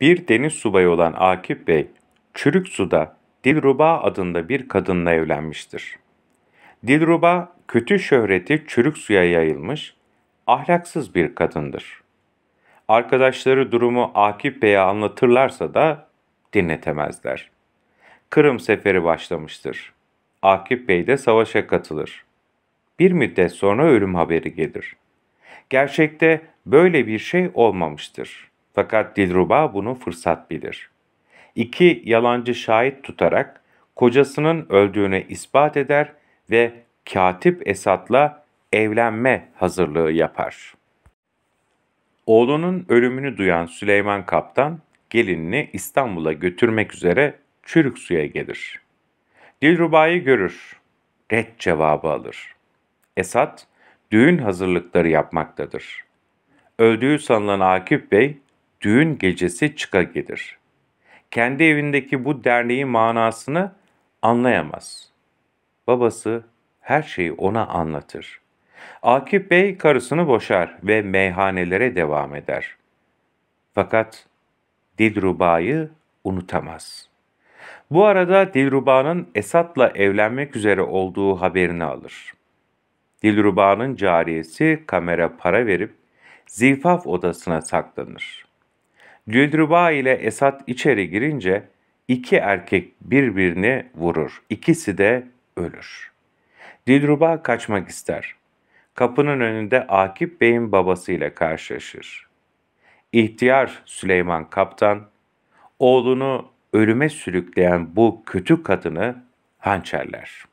Bir deniz subayı olan Akif Bey, Çürük Su'da Dilruba adında bir kadınla evlenmiştir. Dilruba, kötü şöhreti Çürük Su'ya yayılmış, ahlaksız bir kadındır. Arkadaşları durumu Akif Bey'e anlatırlarsa da dinletemezler. Kırım seferi başlamıştır. Akif Bey de savaşa katılır. Bir müddet sonra ölüm haberi gelir. Gerçekte böyle bir şey olmamıştır.'' Fakat Dilruba bunu fırsat bilir. İki yalancı şahit tutarak kocasının öldüğünü ispat eder ve Katip Esat'la evlenme hazırlığı yapar. Oğlunun ölümünü duyan Süleyman Kaptan gelinini İstanbul'a götürmek üzere çürük suya gelir. Dilruba'yı görür. Red cevabı alır. Esat düğün hazırlıkları yapmaktadır. Öldüğü sanılan Akif Bey düğün gecesi çıka gelir. Kendi evindeki bu derneğin manasını anlayamaz. Babası her şeyi ona anlatır. Akif Bey karısını boşar ve meyhanelere devam eder. Fakat Dilruba'yı unutamaz. Bu arada Dilruba'nın Esat'la evlenmek üzere olduğu haberini alır. Dilruba'nın cariyesi kamera para verip zifaf odasına saklanır. Güldruba ile Esat içeri girince iki erkek birbirini vurur. İkisi de ölür. Dildruba kaçmak ister. Kapının önünde Akip Bey'in babasıyla karşılaşır. İhtiyar Süleyman Kaptan, oğlunu ölüme sürükleyen bu kötü kadını hançerler.''